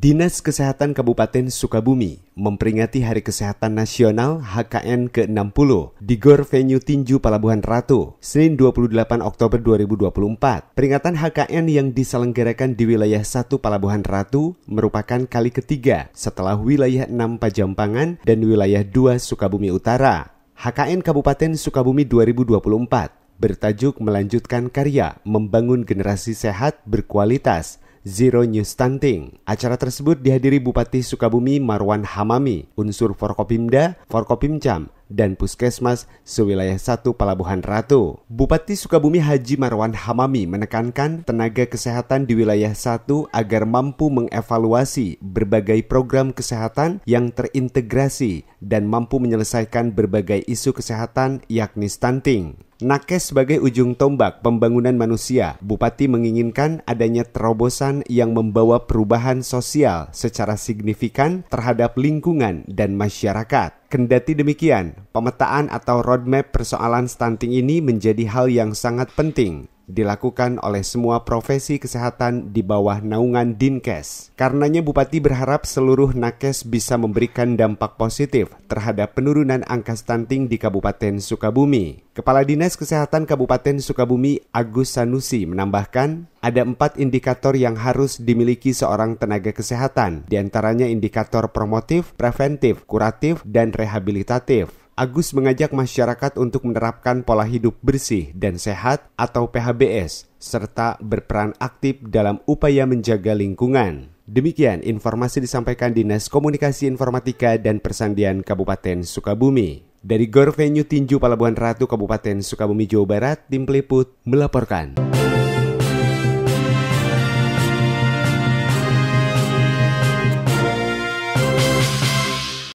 Dinas Kesehatan Kabupaten Sukabumi memperingati Hari Kesehatan Nasional HKN ke-60 di Gor Venue Tinju Palabuhan Ratu, Senin 28 Oktober 2024. Peringatan HKN yang diselenggarakan di wilayah 1 Palabuhan Ratu merupakan kali ketiga setelah wilayah 6 Pajampangan dan wilayah 2 Sukabumi Utara. HKN Kabupaten Sukabumi 2024 bertajuk Melanjutkan Karya Membangun Generasi Sehat Berkualitas – Zero New Stunting. Acara tersebut dihadiri Bupati Sukabumi Marwan Hamami, unsur Forkopimda, Forkopimcam, dan Puskesmas sewilayah 1 Pelabuhan Ratu. Bupati Sukabumi Haji Marwan Hamami menekankan tenaga kesehatan di wilayah 1 agar mampu mengevaluasi berbagai program kesehatan yang terintegrasi dan mampu menyelesaikan berbagai isu kesehatan yakni stunting. Nakes sebagai ujung tombak pembangunan manusia, Bupati menginginkan adanya terobosan yang membawa perubahan sosial secara signifikan terhadap lingkungan dan masyarakat. Kendati demikian, pemetaan atau roadmap persoalan stunting ini menjadi hal yang sangat penting dilakukan oleh semua profesi kesehatan di bawah naungan Dinkes. Karenanya Bupati berharap seluruh nakes bisa memberikan dampak positif terhadap penurunan angka stunting di Kabupaten Sukabumi. Kepala Dinas Kesehatan Kabupaten Sukabumi Agus Sanusi menambahkan, ada empat indikator yang harus dimiliki seorang tenaga kesehatan, diantaranya indikator promotif, preventif, kuratif, dan rehabilitatif. Agus mengajak masyarakat untuk menerapkan pola hidup bersih dan sehat atau PHBS, serta berperan aktif dalam upaya menjaga lingkungan. Demikian informasi disampaikan Dinas Komunikasi Informatika dan Persandian Kabupaten Sukabumi. Dari Gor Venue Tinju Palabuhan Ratu Kabupaten Sukabumi Jawa Barat, tim peliput melaporkan.